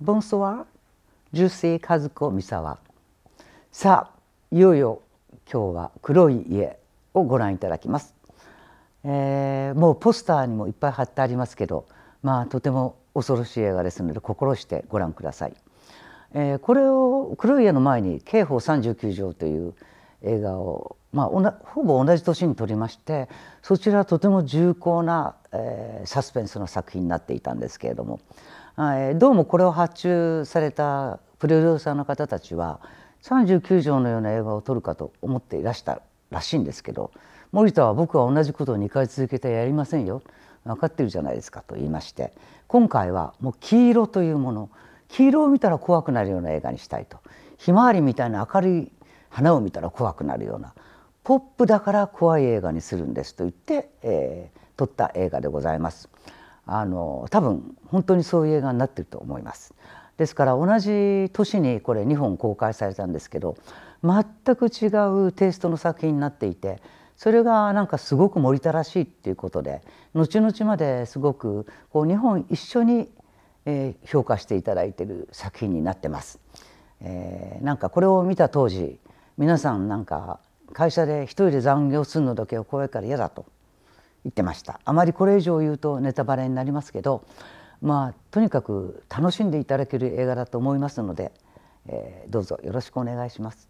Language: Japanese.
ボンソワー重生和子三沢さあいよいよ今日は「黒い家」をご覧いただきます、えー、もうポスターにもいっぱい貼ってありますけどまあとても恐ろしい映画ですので心してご覧ください、えー、これを「黒い家」の前に「刑法三十九条」という映画を、まあ、ほぼ同じ年に撮りましてそちらはとても重厚な、えー、サスペンスの作品になっていたんですけれどもどうもこれを発注されたプロデューサーの方たちは39条のような映画を撮るかと思っていらしたらしいんですけど森田は僕は同じことを2回続けてやりませんよ分かってるじゃないですかと言いまして今回はもう黄色というもの黄色を見たら怖くなるような映画にしたいとひまわりみたいな明るい花を見たら怖くなるようなポップだから怖い映画にするんですと言って、えー、撮った映画でございます。あの多分本当にそういう映画になってると思います。ですから同じ年にこれ2本公開されたんですけど全く違うテイストの作品になっていてそれがなんかすごく森田らしいっていうことで後々まですごくこう2本一緒に評価していただいている作品になってます。えー、なんかこれを見た当時皆さんなんか会社で一人で残業するのだけは怖いから嫌だと言ってましたあまりこれ以上言うとネタバレになりますけどまあとにかく楽しんでいただける映画だと思いますので、えー、どうぞよろしくお願いします。